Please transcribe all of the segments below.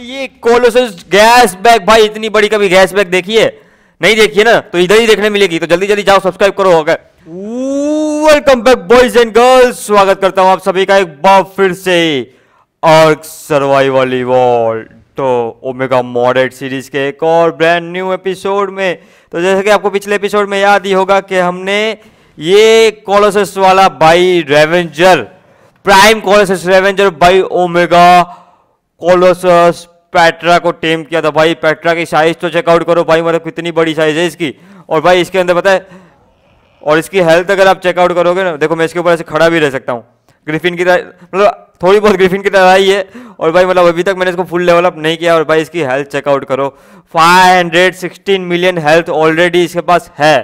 ये Colossus gas bag भाई इतनी बड़ी कभी गैस बैग देखी है नहीं देखिए ना तो इधर ही देखने मिलेगी तो जल्दी जल्दी जाओ सब्सक्राइब करो होगा welcome back boys and girls स्वागत करता हूं आप सभी का एक बार फिर से और सर्वाइवल इवॉल्व तो ओमेगा मॉडर्ट सीरीज के एक और ब्रांड न्यू एपिसोड में तो जैसे कि आपको पिछले एपिसोड में याद ही होगा कि हमने ये कॉलोसस वाला by revenger prime colossus revenger by omega colossus petra को टेम किया था भाई पैट्रा की साइज तो चेकआउट करो भाई मतलब कितनी बड़ी साइज है इसकी और भाई इसके अंदर पता है और इसकी हेल्थ अगर आप चेकआउट करोगे ना देखो मैं इसके ऊपर ऐसे खड़ा भी रह सकता हूँ ग्रिफिन की तरह मतलब थोड़ी बहुत ग्रिफिन की तरह ही है और भाई मतलब अभी तक मैंने इसको फुल डेवलप नहीं किया और भाई इसकी हेल्थ चेकआउट करो 516 मिलियन हेल्थ ऑलरेडी इसके पास है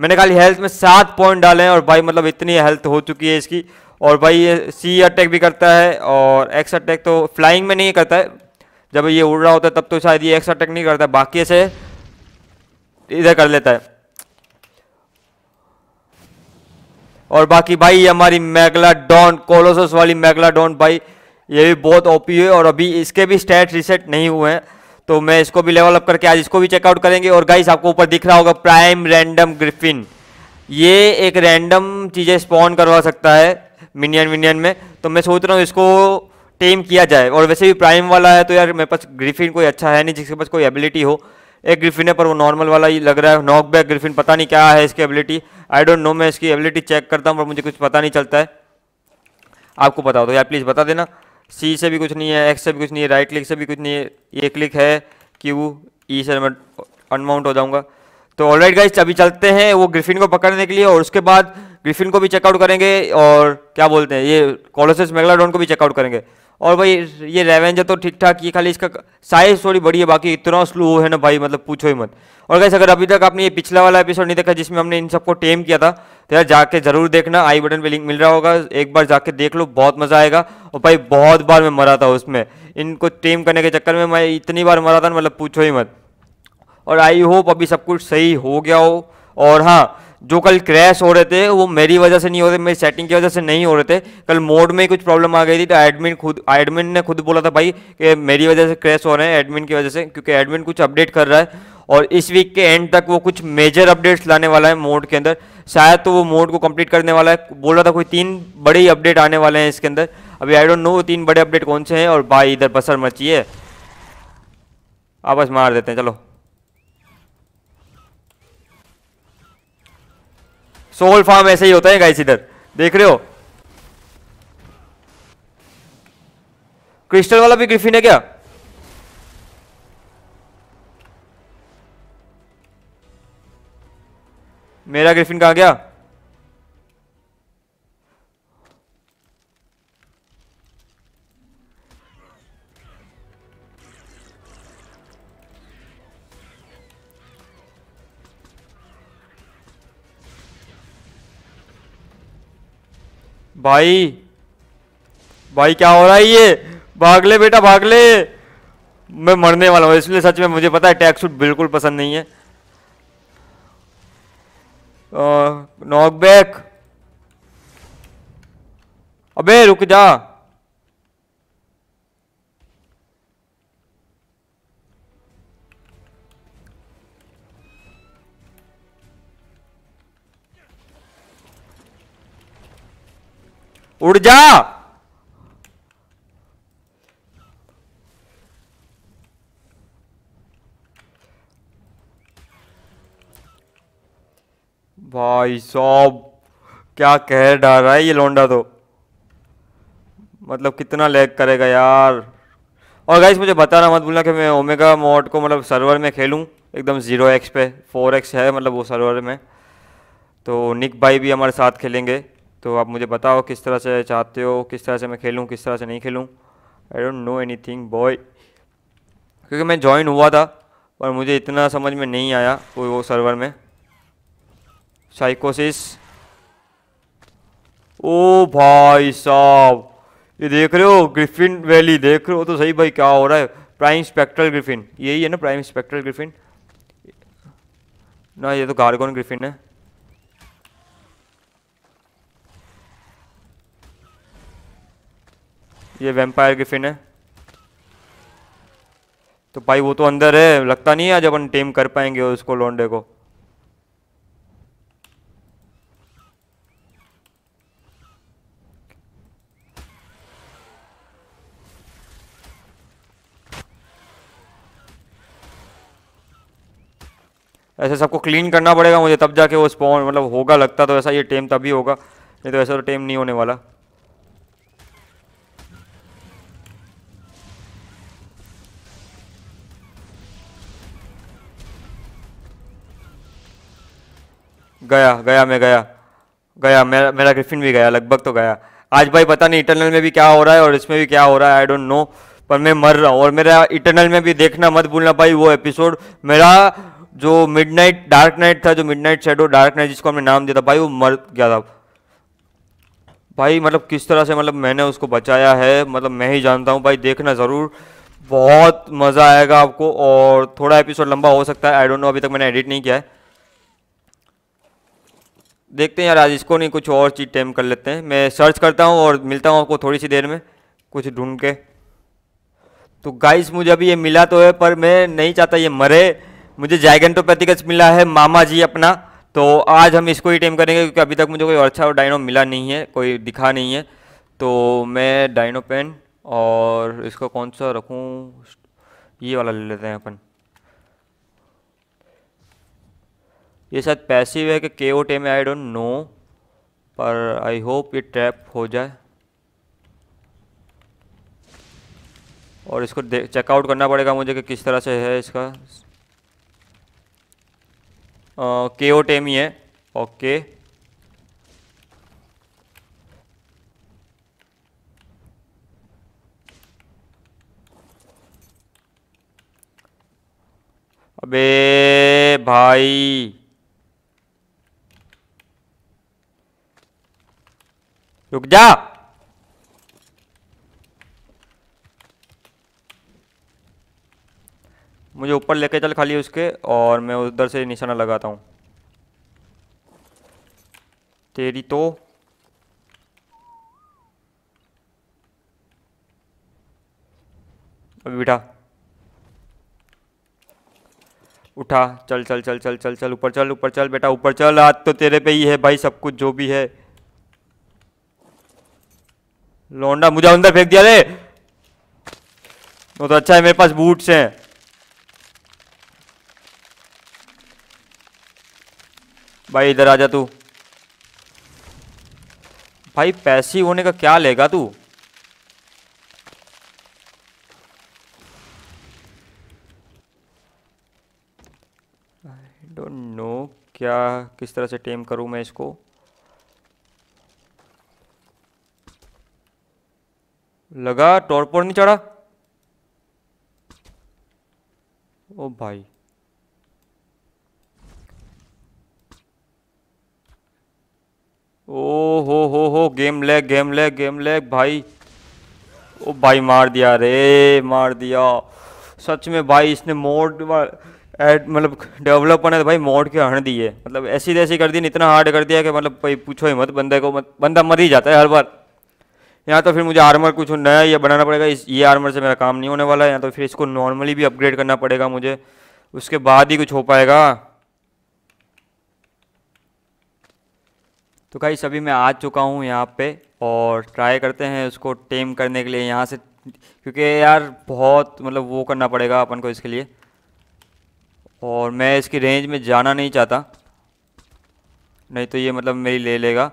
मैंने खाली हेल्थ में सात पॉइंट डाले हैं और भाई मतलब इतनी हेल्थ हो चुकी है इसकी और भाई ये सी अटैक भी करता है और एक्स अटैक तो फ्लाइंग में नहीं करता है जब ये उड़ रहा होता है तब तो शायद ये एक्स अटैक नहीं करता बाकी ऐसे इधर कर लेता है और बाकी भाई ये हमारी मैगला डॉन कोलोसस वाली मैगला डॉन भाई ये भी बहुत ओपी है और अभी इसके भी स्टैट रिसेट नहीं हुए हैं तो मैं इसको भी लेवल अप करके आज इसको भी चेकआउट करेंगे और गाइस आपको ऊपर दिख रहा होगा प्राइम रैंडम ग्रिफिन ये एक रैंडम चीज़ें स्पॉन करवा सकता है मिनियन विनियन में तो मैं सोच रहा हूँ इसको टेम किया जाए और वैसे भी प्राइम वाला है तो यार मेरे पास ग्रिफिन कोई अच्छा है नहीं जिसके पास कोई एबिलिटी हो एक ग्रिफिन है पर वो नॉर्मल वाला ही लग रहा है नॉक बैक ग्रिफिन पता नहीं क्या है इसकी एबिलिटी आई डोंट नो मैं इसकी एबिलिटी चेक करता हूँ पर मुझे कुछ पता नहीं चलता है आपको पता हो तो यार प्लीज़ बता देना सी से भी कुछ नहीं है एक्स से भी कुछ नहीं है राइट क्लिक से भी कुछ नहीं है ये क्लिक है क्यू ई e से मैं अनमाउंट हो जाऊँगा तो ऑलराइट गाइस अभी चलते हैं वो ग्रिफिन को पकड़ने के लिए और उसके बाद ग्रिफिन को भी चेकआउट करेंगे और क्या बोलते हैं ये कॉलोसिस मेगलाडोन को भी चेकआउट करेंगे और भाई ये रेवेंज तो ठीक ठाक ये खाली इसका साइज थोड़ी बड़ी है बाकी इतना स्लो है ना भाई मतलब पूछो ही मत और कैसे अगर अभी तक आपने ये पिछला वाला एपिसोड नहीं देखा जिसमें हमने इन सबको टेम किया था तो यार जाके जरूर देखना आई बटन पे लिंक मिल रहा होगा एक बार जाके देख लो बहुत मजा आएगा और भाई बहुत बार मैं मरा था उसमें इनको टेम करने के चक्कर में मैं इतनी बार मरा था मतलब पूछो ही मत और आई होप अभी सब कुछ सही हो गया हो और हाँ जो कल क्रैश हो रहे थे वो मेरी वजह से नहीं हो रहे मेरी सेटिंग की वजह से नहीं हो रहे थे कल मोड में कुछ प्रॉब्लम आ गई थी तो एडमिन खुद एडमिन ने खुद बोला था भाई कि मेरी वजह से क्रैश हो रहे हैं एडमिन की वजह से क्योंकि एडमिन कुछ अपडेट कर रहा है और इस वीक के एंड तक वो कुछ मेजर अपडेट्स लाने वाला है मोड के अंदर शायद तो वो मोड को कंप्लीट करने वाला है बोल रहा था कोई तीन बड़े ही अपडेट आने वाले हैं इसके अंदर अभी आई डोंट नो तीन बड़े अपडेट कौन से हैं और भाई इधर बसर मची है आपस मार देते हैं चलो सोल फार्म ऐसे ही होता है गाइस इधर देख रहे हो क्रिस्टल वाला भी ग्रिफिन है क्या मेरा ग्रिफिन कहा गया भाई भाई क्या हो रहा है ये भाग ले बेटा भाग ले मैं मरने वाला हूँ इसलिए सच में मुझे पता है टैक्स सूट बिल्कुल पसंद नहीं है नॉकबैक अबे रुक जा उड़ जा भाई साहब क्या कह डाल रहा है ये लौंडा तो मतलब कितना लैग करेगा यार और गाइस मुझे बताना मत बोलना कि मैं ओमेगा मोड को मतलब सर्वर में खेलूं एकदम ज़ीरो एक्स पे फोर एक्स है मतलब वो सर्वर में तो निक भाई भी हमारे साथ खेलेंगे तो आप मुझे बताओ किस तरह से चाहते हो किस तरह से मैं खेलूँ किस तरह से नहीं खेलूँ I don't know anything boy क्योंकि मैं ज्वाइन हुआ था पर मुझे इतना समझ में नहीं आया वो, वो सर्वर में साइकोसिस ओ भाई साहब ये देख रहे हो ग्रिफिन वैली देख रहे हो तो सही भाई क्या हो रहा है प्राइम स्पेक्ट्रल ग्रिफिन यही है ना प्राइम स्पेक्ट्रल ग्रिफिन ना ये तो गार्गोन ग्रिफिन है ये वेम्पायर ग्रिफिन है तो भाई वो तो अंदर है लगता नहीं है आज अपन टेम कर पाएंगे उसको लोंडे को ऐसे सबको क्लीन करना पड़ेगा मुझे तब जाके वो स्पॉन मतलब होगा लगता तो ऐसा ये टेम तभी होगा नहीं तो ऐसा तो टेम नहीं होने वाला गया गया मैं गया गया मेरा मेरा ग्रिफिन भी गया लगभग तो गया आज भाई पता नहीं इटरनल में भी क्या हो रहा है और इसमें भी क्या हो रहा है आई डोंट नो पर मैं मर रहा हूँ और मेरा इटरनल में भी देखना मत भूलना भाई वो एपिसोड मेरा जो मिड डार्क नाइट था जो midnight shadow dark knight जिसको हमने नाम दिया था भाई वो मर गया था भाई मतलब किस तरह से मतलब मैंने उसको बचाया है मतलब मैं ही जानता हूँ भाई देखना ज़रूर बहुत मज़ा आएगा आपको और थोड़ा एपिसोड लंबा हो सकता है आई डोंट नो अभी तक मैंने एडिट नहीं किया है देखते हैं यार आज इसको नहीं कुछ और चीज़ टेम कर लेते हैं मैं सर्च करता हूँ और मिलता हूँ आपको थोड़ी सी देर में कुछ ढूंढ के तो गाइस मुझे अभी ये मिला तो है पर मैं नहीं चाहता ये मरे मुझे जाइगेंटोपैथिकस मिला है मामा जी अपना तो आज हम इसको ही टेम करेंगे क्योंकि अभी तक मुझे कोई अच्छा डाइनो मिला नहीं है कोई दिखा नहीं है तो मैं डाइनो पेन और इसका कौन सा रखूँ ये वाला ले लेते हैं अपन ये शायद पैसिव है कि के ओ टे में आई डोंट नो पर आई होप ये ट्रैप हो जाए और इसको चेकआउट करना पड़ेगा मुझे कि किस तरह से है इसका के ओ टेम ही है ओके अबे भाई रुक जा मुझे ऊपर लेके चल खाली उसके और मैं उधर से निशाना लगाता हूँ तेरी तो अभी बिठा उठा चल चल चल चल चल चल ऊपर चल ऊपर चल बेटा ऊपर चल आज तो तेरे पे ही है भाई सब कुछ जो भी है लौंडा मुझे अंदर फेंक दिया रे वो तो अच्छा है मेरे पास बूट्स हैं भाई इधर आ जा तू भाई पैसे होने का क्या लेगा तू आई डोंट नो क्या किस तरह से टेम करूं मैं इसको लगा टॉर्क पर नहीं चढ़ा ओ भाई ओ हो हो हो game lag game lag game lag भाई ओ भाई मार दिया रे मार दिया सच में भाई इसने मोड एड मतलब डेवलपर ने तो भाई मोड के हण दिए मतलब ऐसी ऐसी कर दी इतना हार्ड कर दिया कि मतलब भाई पूछो ही मत बंदे को मत बंदा मर ही जाता है हर बार या तो फिर मुझे आर्मर कुछ नया ये बनाना पड़ेगा इस ये आर्मर से मेरा काम नहीं होने वाला है या तो फिर इसको नॉर्मली भी अपग्रेड करना पड़ेगा मुझे उसके बाद ही कुछ हो पाएगा तो भाई सभी मैं आ चुका हूँ यहाँ पे और ट्राई करते हैं उसको टेम करने के लिए यहाँ से क्योंकि यार बहुत मतलब वो करना पड़ेगा अपन को इसके लिए और मैं इसकी रेंज में जाना नहीं चाहता नहीं तो ये मतलब मेरी ले लेगा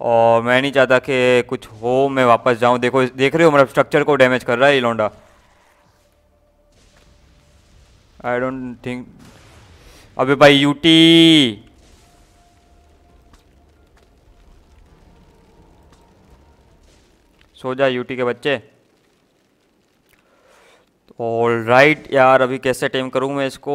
और मैं नहीं चाहता कि कुछ हो मैं वापस जाऊं देखो देख रहे हो मेरा स्ट्रक्चर को डैमेज कर रहा है ये लौंडा आई डोंट थिंक अबे भाई यूटी सो जा यूटी के बच्चे ऑल राइट right, यार अभी कैसे टेम करूं मैं इसको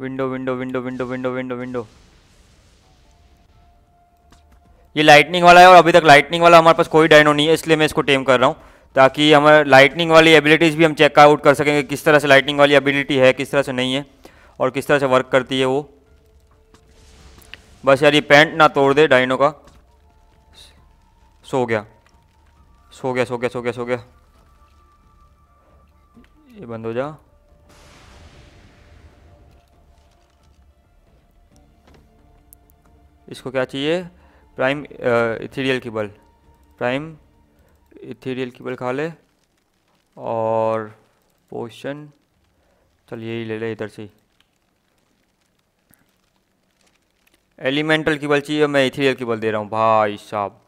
window window window window window window window ये लाइटनिंग वाला है और अभी तक लाइटनिंग वाला हमारे पास कोई डायनो नहीं है इसलिए मैं इसको टेम कर रहा हूँ ताकि हमारे लाइटनिंग वाली एबिलिटीज़ भी हम चेक आउट कर सकेंगे किस तरह से लाइटनिंग वाली एबिलिटी है किस तरह से नहीं है और किस तरह से वर्क करती है वो बस यार ये पैंट ना तोड़ दे डाइनो का सो गया सो गया सो गया सो गया सो गया ये बंद हो जा इसको क्या चाहिए प्राइम इथेरियल की बल प्राइम इथेरियल की बल खा ले और पोशन चल यही ले ले इधर से एलिमेंटल की बल चाहिए मैं इथेरियल की बल दे रहा हूँ भाई साहब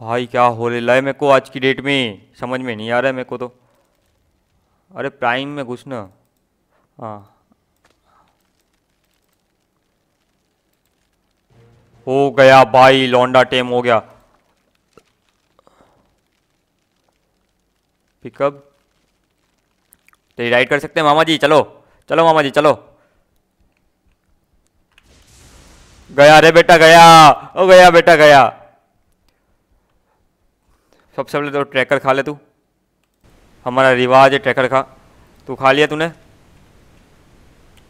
भाई क्या हो रहा है मेरे को आज की डेट में समझ में नहीं आ रहा है मेरे को तो अरे प्राइम में घुसना हाँ हो गया भाई लौंडा टेम हो गया पिकअप तेरी राइड कर सकते हैं मामा जी चलो चलो मामा जी चलो गया रे बेटा गया ओ गया बेटा गया सबसे पहले तो ट्रैकर खा ले तू हमारा रिवाज है ट्रैकर खा तू खा लिया तूने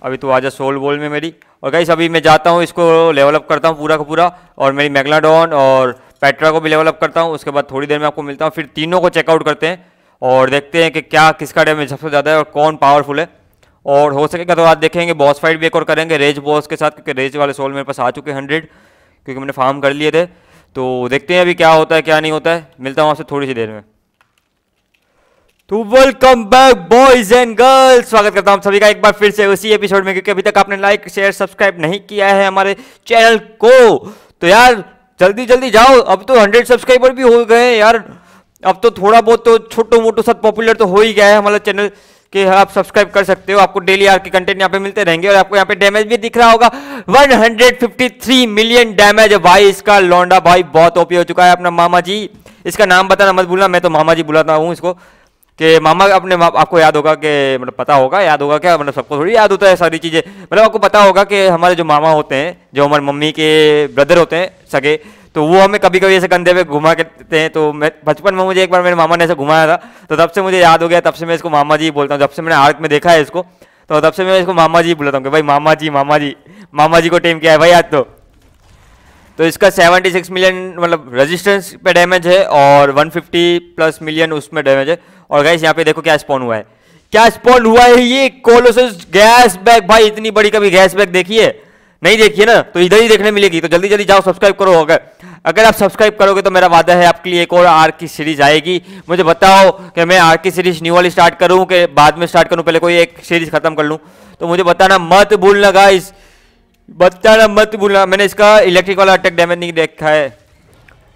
अभी तो आज सोल बोल में मेरी और गाइस अभी मैं जाता हूँ इसको लेवलअप करता हूँ पूरा का पूरा और मेरी मैगलाडॉन और पेट्रा को भी लेवलअप करता हूँ उसके बाद थोड़ी देर में आपको मिलता हूँ फिर तीनों को चेकआउट करते हैं और देखते हैं कि क्या किसका डेमेज सबसे ज़्यादा है और कौन पावरफुल है और हो सकेगा तो आज देखेंगे बॉस फाइट भी एक और करेंगे रेज बॉस के साथ क्योंकि रेज वाले सोल मेरे पास आ चुके हैं हंड्रेड क्योंकि मैंने फार्म कर लिए थे तो देखते हैं अभी क्या होता है क्या नहीं होता है मिलता हूँ आपसे थोड़ी सी देर में तो welcome back boys and girls स्वागत करता हूँ सभी का एक बार फिर से उसी एपिसोड में क्योंकि अभी तक आपने लाइक शेयर सब्सक्राइब नहीं किया है हमारे चैनल को तो यार जल्दी जल्दी जाओ अब तो हंड्रेड सब्सक्राइबर भी हो गए यार अब तो थोड़ा बहुत तो छोटो मोटो सब पॉपुलर तो हो ही गया है हमारा चैनल कि आप सब्सक्राइब कर सकते हो आपको डेली आर के कंटेंट यहाँ पे मिलते रहेंगे और आपको यहाँ पे डैमेज भी दिख रहा होगा 153 मिलियन डैमेज भाई इसका लौंडा भाई बहुत ओपी हो चुका है अपना मामा जी इसका नाम बताना मत भूलना मैं तो मामा जी बुलाता हूँ इसको कि मामा अपने माँ आपको याद होगा कि मतलब पता होगा याद होगा क्या मतलब सबको थोड़ी याद होता है सारी चीज़ें मतलब आपको पता होगा कि हमारे जो मामा होते हैं जो हमारे मम्मी के ब्रदर होते हैं सगे तो वो हमें कभी कभी ऐसे कंधे पे घुमा करते हैं तो मैं बचपन में मुझे एक बार मेरे मामा ने ऐसे घुमाया था तो तब से मुझे याद हो गया तब से मैं इसको मामा जी बोलता हूँ जब से मैंने आर्क में देखा है इसको तो तब से मैं इसको मामा जी बोलता हूँ कि भाई मामा जी मामा जी मामा जी को टेम किया है भाई आज तो तो इसका 76 मिलियन मतलब रेजिस्टेंस पे डैमेज है और 150 प्लस मिलियन उसमें डैमेज है और गैस यहाँ पे देखो क्या स्पॉन हुआ है क्या स्पॉन हुआ है ये कोलोसस गैस बैग भाई इतनी बड़ी कभी गैस बैग देखी है नहीं देखिए ना तो इधर ही देखने मिलेगी तो जल्दी जल्दी जाओ सब्सक्राइब करो अगर अगर आप सब्सक्राइब करोगे तो मेरा वादा है आपके लिए एक और आर की सीरीज आएगी मुझे बताओ कि मैं आर की सीरीज न्यू वाली स्टार्ट करूं कि बाद में स्टार्ट करूं पहले कोई एक सीरीज खत्म कर लूं तो मुझे बताना मत भूलना गाइस बताना मत भूलना मैंने इसका इलेक्ट्रिक वाला अटैक डैमेज नहीं देखा है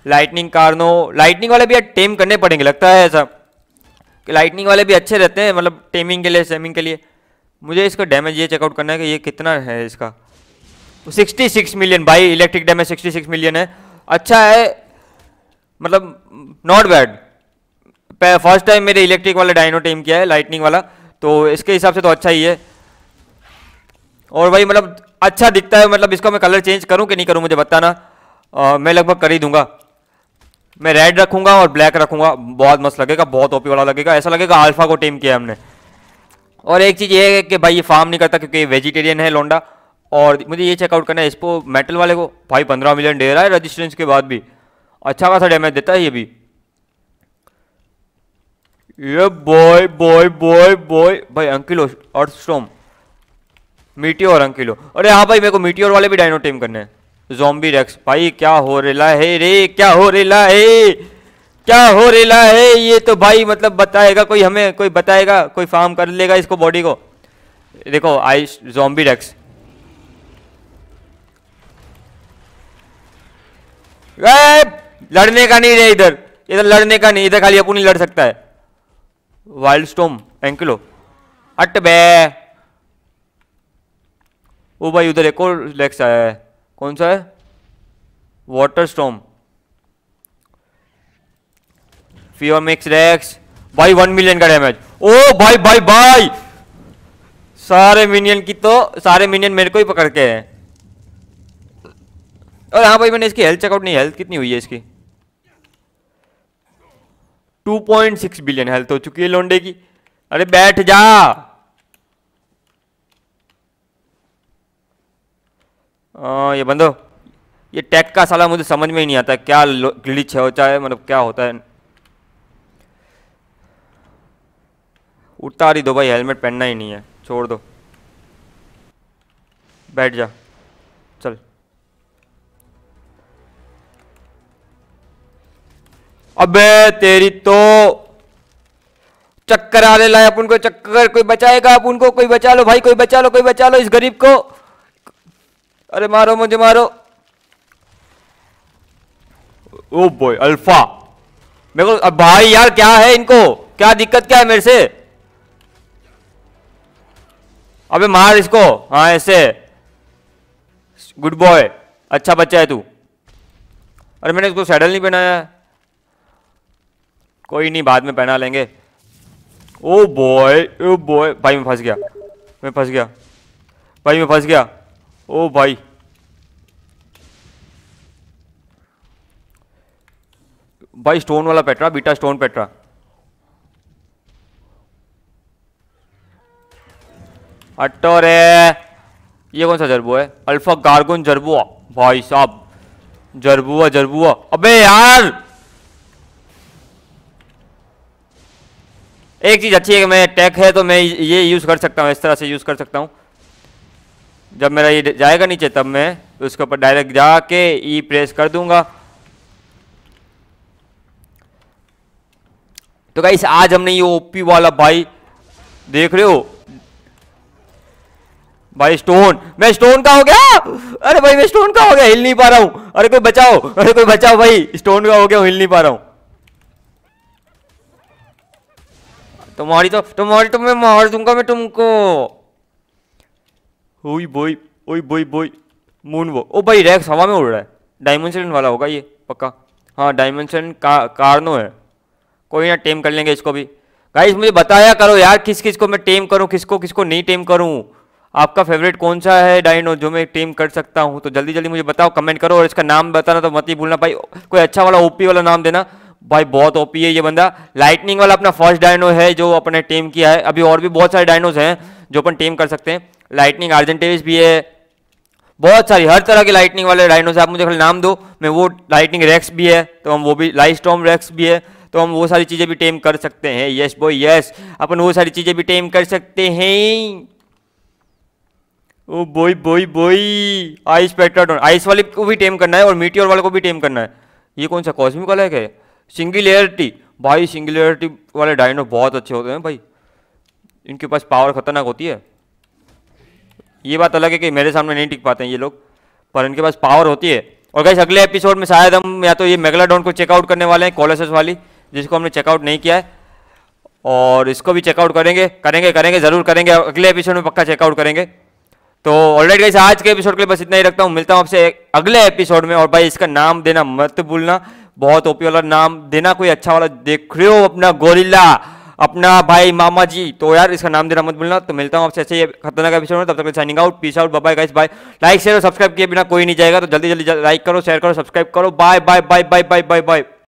लाइटनिंग कारनो लाइटनिंग वाले भी टेम करने पड़ेंगे लगता है ऐसा कि लाइटनिंग वाले भी अच्छे रहते हैं मतलब टेमिंग के लिए सेमिंग के लिए मुझे इसका डैमेज ये चेकआउट करना है कि ये कितना है इसका सिक्सटी सिक्स मिलियन भाई electric damage sixty six million है अच्छा है मतलब नॉट बैड फर्स्ट टाइम मेरे इलेक्ट्रिक वाला डायनो टेम किया है लाइटनिंग वाला तो इसके हिसाब से तो अच्छा ही है और भाई मतलब अच्छा दिखता है मतलब इसको मैं कलर चेंज करूँ कि नहीं करूँ मुझे बताना आ, मैं लगभग कर ही दूंगा मैं रेड रखूंगा और ब्लैक रखूंगा बहुत मस्त लगेगा बहुत ओपी वाला लगेगा ऐसा लगेगा अल्फा को टीम किया हमने और एक चीज़ ये है कि भाई ये फार्म नहीं करता क्योंकि वेजिटेरियन है लोंडा और मुझे ये चेकआउट करना है इसको मेटल वाले को भाई पंद्रह मिलियन दे रहा है रजिस्ट्रेंस के बाद भी अच्छा खासा डैमेज देता है ये भी ये बॉय बॉय बॉय बॉय भाई अंकिल और स्टोम मीटियो और अंकिलो अरे हाँ भाई मेरे को मीटियोर वाले भी डायनो टीम करने जोम्बी रेक्स भाई क्या हो रेला है रे क्या हो रेला है क्या हो रेला है ये तो भाई मतलब बताएगा कोई हमें कोई बताएगा कोई फार्म कर लेगा इसको बॉडी को देखो आई जोम्बी रेक्स लड़ने का नहीं रे इधर इधर लड़ने का नहीं इधर खाली अपू नहीं लड़ सकता है वाइल्ड स्टोम एंकिलो अट बे वो भाई उधर एक और लेक्स आया है कौन सा है water storm fever mix rex भाई वन मिलियन का डैमेज ओ भाई भाई भाई सारे मिनियन की तो सारे मिनियन मेरे को ही पकड़ के हैं और हाँ भाई मैंने इसकी हेल्थ चेकआउट नहीं हेल्थ कितनी हुई है इसकी 2.6 बिलियन हेल्थ हो चुकी है लोंडे की अरे बैठ जा हाँ, ये बंदो ये टैक का साला मुझे समझ में ही नहीं आता क्या ग्लिच है होता है मतलब क्या होता है उतार ही दो भाई हेलमेट पहनना ही नहीं है छोड़ दो बैठ जा चल अबे तेरी तो चक्कर आने लाए अपन को चक्कर कोई बचाएगा अपन को कोई बचा लो भाई कोई बचा लो कोई बचा लो इस गरीब को अरे मारो मुझे मारो ओ बॉय अल्फा मेरे को अब भाई यार क्या है इनको क्या दिक्कत क्या है मेरे से अबे मार इसको हाँ ऐसे गुड बॉय अच्छा बच्चा है तू अरे मैंने इसको सैडल नहीं पहनाया है कोई नहीं बाद में पहना लेंगे ओ बॉय ओ बॉय भाई मैं फंस गया मैं फंस गया भाई मैं फंस गया ओ भाई भाई स्टोन वाला पेट्रा बीटा स्टोन पेट्रा अट्टो रे ये कौन सा जरबू है अल्फा गार्गुन जरबुआ भाई साहब जरबुआ जरबुआ अबे यार एक चीज अच्छी है कि मैं टेक है तो मैं ये यूज कर सकता हूँ इस तरह से यूज कर सकता हूँ जब मेरा ये जाएगा नीचे तब मैं उसके ऊपर डायरेक्ट जाके ई e प्रेस कर दूंगा तो गाइस आज हमने ये ओपी वाला भाई देख रहे हो भाई स्टोन मैं स्टोन का हो गया अरे भाई मैं स्टोन का हो गया हिल नहीं पा रहा हूं अरे कोई बचाओ अरे कोई बचाओ भाई स्टोन का हो गया हिल नहीं पा रहा हूं तुम्हारी तो तुम्हारी तो मैं मार दूंगा मैं तुमको ओई बोई ओई बोई बोई मून वो ओ भाई रैक्स हवा में उड़ रहा है डायमेंशन वाला होगा ये पक्का हाँ डायमेंशन का, कारनो है कोई ना टेम कर लेंगे इसको भी गाइस मुझे बताया करो यार किस किस को मैं टेम करूँ किसको किसको नहीं टेम करूँ आपका फेवरेट कौन सा है डाइनो जो मैं टेम कर सकता हूँ तो जल्दी जल्दी मुझे बताओ कमेंट करो और इसका नाम बताना तो मत ही भूलना भाई कोई अच्छा वाला ओपी वाला नाम देना भाई बहुत ओपी है ये बंदा लाइटनिंग वाला अपना फर्स्ट डायनो है जो अपने टेम किया है अभी और भी बहुत सारे डायनोज हैं जो अपन टेम कर सकते हैं लाइटनिंग आर्जेंटेविस भी है बहुत सारी हर तरह के लाइटनिंग वाले राइनो से आप मुझे खाली नाम दो मैं वो लाइटनिंग रैक्स भी है तो हम वो भी स्टॉम रैक्स भी है तो हम वो सारी चीज़ें भी टेम कर सकते हैं यस बॉय यस अपन वो सारी चीज़ें भी टेम कर सकते हैं ओ बोई बोई बोई आइस पेट्राडोन आइस वाले को भी टेम करना है और मीटियोर वाले को भी टेम करना है ये कौन सा कॉस्मिक वाला है सिंगुलरिटी भाई सिंगुलरिटी वाले डायनो बहुत अच्छे होते हैं भाई इनके पास पावर खतरनाक होती है ये बात अलग है कि मेरे सामने नहीं टिक पाते हैं ये लोग पर इनके पास पावर होती है और कैसे अगले एपिसोड में शायद हम या तो ये मेगलाडोन को चेकआउट करने वाले हैं कॉलेस वाली जिसको हमने चेकआउट नहीं किया है और इसको भी चेकआउट करेंगे करेंगे करेंगे ज़रूर करेंगे अगले एपिसोड में पक्का चेकआउट करेंगे तो ऑलरेडी कैसे आज के एपिसोड के लिए बस इतना ही रखता हूँ मिलता हूँ आपसे अगले एपिसोड में और भाई इसका नाम देना मत भूलना बहुत ओपी वाला नाम देना कोई अच्छा वाला देख रहे हो अपना गोरिल्ला अपना भाई मामा जी तो यार इसका नाम देना मत बोलना तो मिलता हूँ आपसे ऐसे ही खतरनाक एपिसोड में तब तक signing out peace out bye guys bye like share और सब्सक्राइब किए बिना कोई नहीं जाएगा तो जल्दी जल्दी लाइक करो शेयर करो सब्सक्राइब करो bye bye bye bye bye bye bye